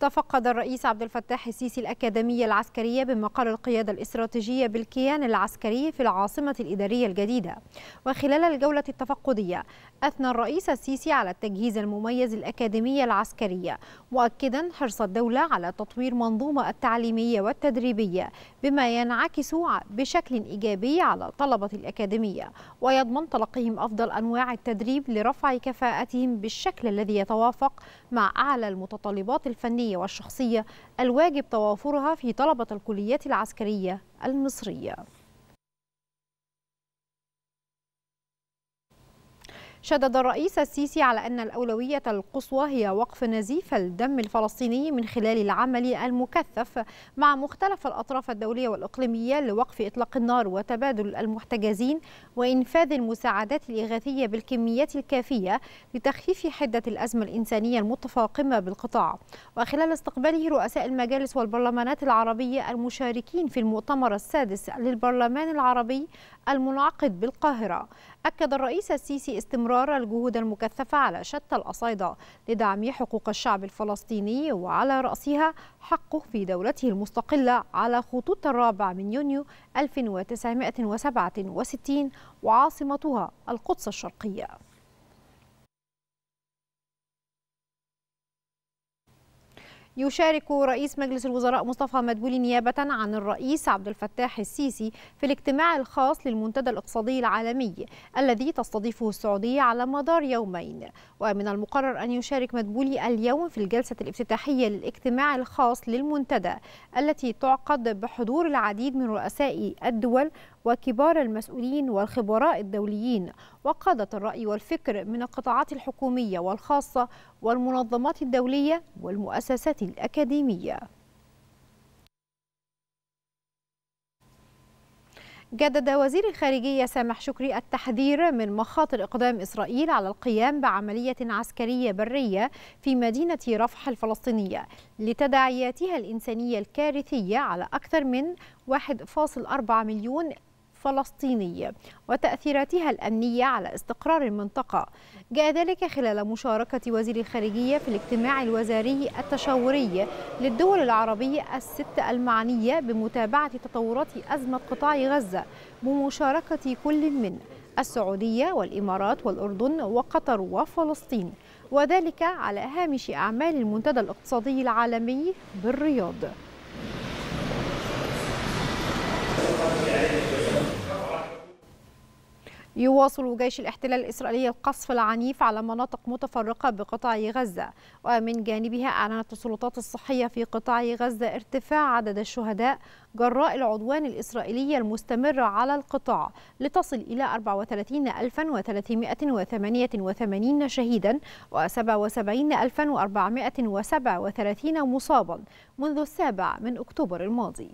تفقد الرئيس عبد الفتاح السيسي الأكاديمية العسكرية بمقر القيادة الاستراتيجية بالكيان العسكري في العاصمة الإدارية الجديدة وخلال الجولة التفقدية أثنى الرئيس السيسي على التجهيز المميز الأكاديمية العسكرية مؤكدا حرص الدولة على تطوير منظومة التعليمية والتدريبية بما ينعكس بشكل إيجابي على طلبة الأكاديمية ويضمن تلقيهم أفضل أنواع التدريب لرفع كفاءتهم بالشكل الذي يتوافق مع أعلى المتطلبات الفنية العلمية والشخصية الواجب توافرها في طلبة الكليات العسكرية المصرية شدد الرئيس السيسي على أن الأولوية القصوى هي وقف نزيف الدم الفلسطيني من خلال العمل المكثف مع مختلف الأطراف الدولية والإقليمية لوقف إطلاق النار وتبادل المحتجزين وإنفاذ المساعدات الإغاثية بالكميات الكافية لتخفيف حدة الأزمة الإنسانية المتفاقمة بالقطاع وخلال استقباله رؤساء المجالس والبرلمانات العربية المشاركين في المؤتمر السادس للبرلمان العربي المنعقد بالقاهرة أكد الرئيس السيسي استمرار الجهود المكثفة على شتى الأصيدة لدعم حقوق الشعب الفلسطيني وعلى رأسها حقه في دولته المستقلة على خطوط الرابع من يونيو 1967 وعاصمتها القدس الشرقية يشارك رئيس مجلس الوزراء مصطفى مدبولي نيابة عن الرئيس عبد الفتاح السيسي في الاجتماع الخاص للمنتدى الاقتصادي العالمي الذي تستضيفه السعودية على مدار يومين ومن المقرر أن يشارك مدبولي اليوم في الجلسة الافتتاحية للاجتماع الخاص للمنتدى التي تعقد بحضور العديد من رؤساء الدول وكبار المسؤولين والخبراء الدوليين وقادة الرأي والفكر من القطاعات الحكومية والخاصة والمنظمات الدولية والمؤسسات الأكاديمية جدد وزير الخارجية سامح شكري التحذير من مخاطر إقدام إسرائيل على القيام بعملية عسكرية برية في مدينة رفح الفلسطينية لتداعياتها الإنسانية الكارثية على أكثر من 1.4 مليون الفلسطيني وتأثيراتها الأمنية على استقرار المنطقة جاء ذلك خلال مشاركة وزير الخارجية في الاجتماع الوزاري التشاوري للدول العربية الست المعنية بمتابعة تطورات أزمة قطاع غزة بمشاركة كل من السعودية والإمارات والأردن وقطر وفلسطين وذلك على هامش أعمال المنتدى الاقتصادي العالمي بالرياض يواصل جيش الاحتلال الإسرائيلي القصف العنيف على مناطق متفرقة بقطاع غزة ومن جانبها أعلنت السلطات الصحية في قطاع غزة ارتفاع عدد الشهداء جراء العدوان الإسرائيلي المستمر على القطاع لتصل إلى 34388 شهيدا و77437 مصابا منذ السابع من أكتوبر الماضي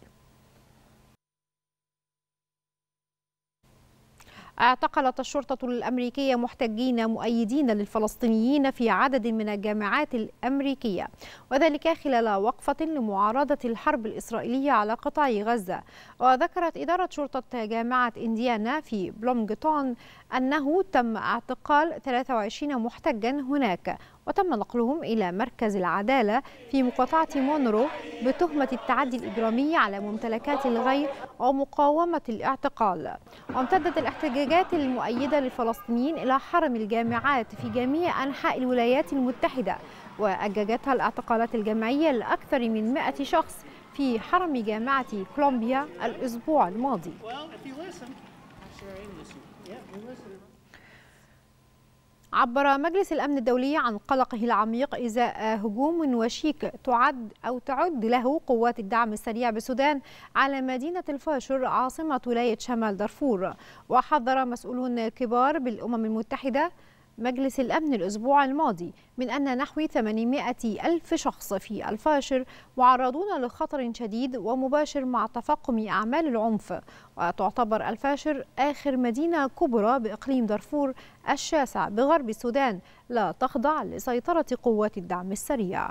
اعتقلت الشرطة الأمريكية محتجين مؤيدين للفلسطينيين في عدد من الجامعات الأمريكية وذلك خلال وقفة لمعارضة الحرب الإسرائيلية على قطاع غزة وذكرت إدارة شرطة جامعة إنديانا في بلومجتون أنه تم اعتقال 23 محتجا هناك وتم نقلهم إلى مركز العدالة في مقاطعة مونرو بتهمة التعدي الإجرامي على ممتلكات الغير ومقاومة الاعتقال وامتدت الاحتجاجات المؤيدة للفلسطينيين إلى حرم الجامعات في جميع أنحاء الولايات المتحدة وأججتها الاعتقالات الجماعية لأكثر من 100 شخص في حرم جامعة كولومبيا الأسبوع الماضي عبر مجلس الأمن الدولي عن قلقه العميق إزاء هجوم وشيك تعد أو تعد له قوات الدعم السريع بالسودان على مدينة الفاشر عاصمة ولاية شمال دارفور وحذر مسؤولون كبار بالأمم المتحدة مجلس الأمن الأسبوع الماضي من أن نحو 800 ألف شخص في الفاشر معرضون لخطر شديد ومباشر مع تفاقم أعمال العنف وتعتبر الفاشر آخر مدينة كبرى بإقليم دارفور الشاسع بغرب السودان لا تخضع لسيطرة قوات الدعم السريع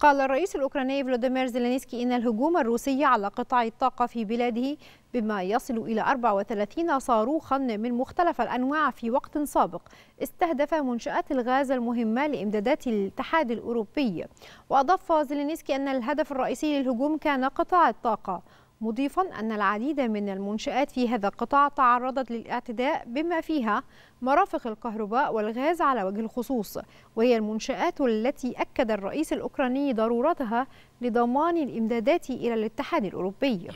قال الرئيس الأوكراني فلاديمير زيلينسكي إن الهجوم الروسي على قطاع الطاقة في بلاده بما يصل إلى 34 صاروخا من مختلف الأنواع في وقت سابق استهدف منشآت الغاز المهمة لإمدادات الاتحاد الأوروبي وأضاف زيلينسكي أن الهدف الرئيسي للهجوم كان قطاع الطاقة مضيفا أن العديد من المنشآت في هذا القطاع تعرضت للاعتداء بما فيها مرافق الكهرباء والغاز على وجه الخصوص وهي المنشآت التي أكد الرئيس الأوكراني ضرورتها لضمان الإمدادات إلى الاتحاد الأوروبي